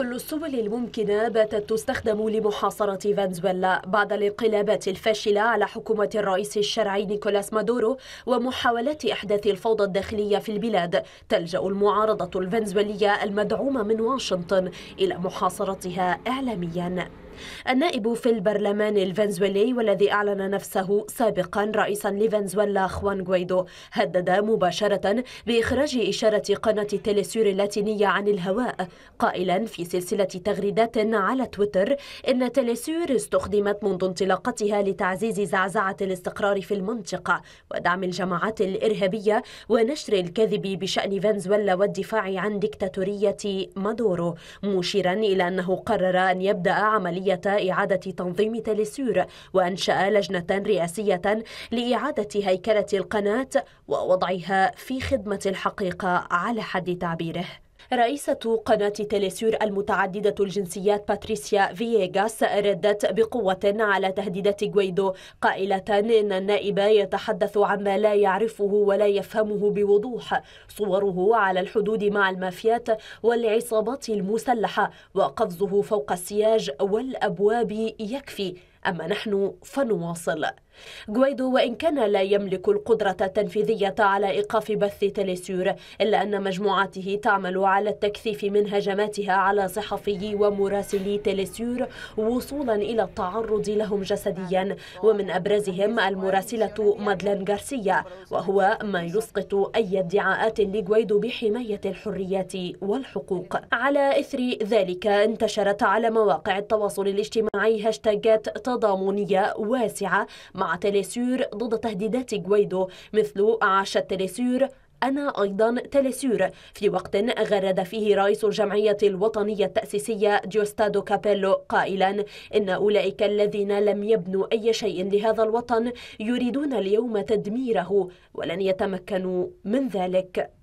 كل السبل الممكنة باتت تستخدم لمحاصرة فنزويلا بعد الانقلابات الفاشلة على حكومة الرئيس الشرعي نيكولاس مادورو ومحاولات إحداث الفوضى الداخلية في البلاد تلجأ المعارضة الفنزويلية المدعومة من واشنطن إلى محاصرتها إعلامياً النائب في البرلمان الفنزويلي والذي أعلن نفسه سابقا رئيسا لفنزويلا خوان غويدو هدد مباشرة بإخراج إشارة قناة تيليسور اللاتينية عن الهواء قائلا في سلسلة تغريدات على تويتر إن تيليسور استخدمت منذ انطلاقتها لتعزيز زعزعة الاستقرار في المنطقة ودعم الجماعات الإرهابية ونشر الكذب بشأن فنزويلا والدفاع عن ديكتاتورية مادورو مشيرا إلى أنه قرر أن يبدأ عملية مسؤولية إعادة تنظيم تلسور وأنشأ لجنة رئاسية لإعادة هيكلة القناة ووضعها في خدمة الحقيقة على حد تعبيره رئيسة قناة تيليسور المتعددة الجنسيات باتريسيا فييغاس ردت بقوة على تهديدات غويدو قائلة إن النائب يتحدث عما لا يعرفه ولا يفهمه بوضوح صوره على الحدود مع المافيات والعصابات المسلحة وقفزه فوق السياج والأبواب يكفي أما نحن فنواصل جويدو وإن كان لا يملك القدرة التنفيذية على إيقاف بث تليسور إلا أن مجموعته تعمل على التكثيف من هجماتها على صحفي ومراسلي تليسور وصولا إلى التعرض لهم جسديا ومن أبرزهم المراسلة مادلين غارسيا وهو ما يسقط أي ادعاءات لجويدو بحماية الحريات والحقوق على إثر ذلك انتشرت على مواقع التواصل الاجتماعي هاشتاجات تضامنية واسعة مع تلسير ضد تهديدات غويدو مثل عاش التلسير أنا أيضا تلسير في وقت غرد فيه رئيس الجمعية الوطنية التأسيسية جوستادو كابيلو قائلا إن أولئك الذين لم يبنوا أي شيء لهذا الوطن يريدون اليوم تدميره ولن يتمكنوا من ذلك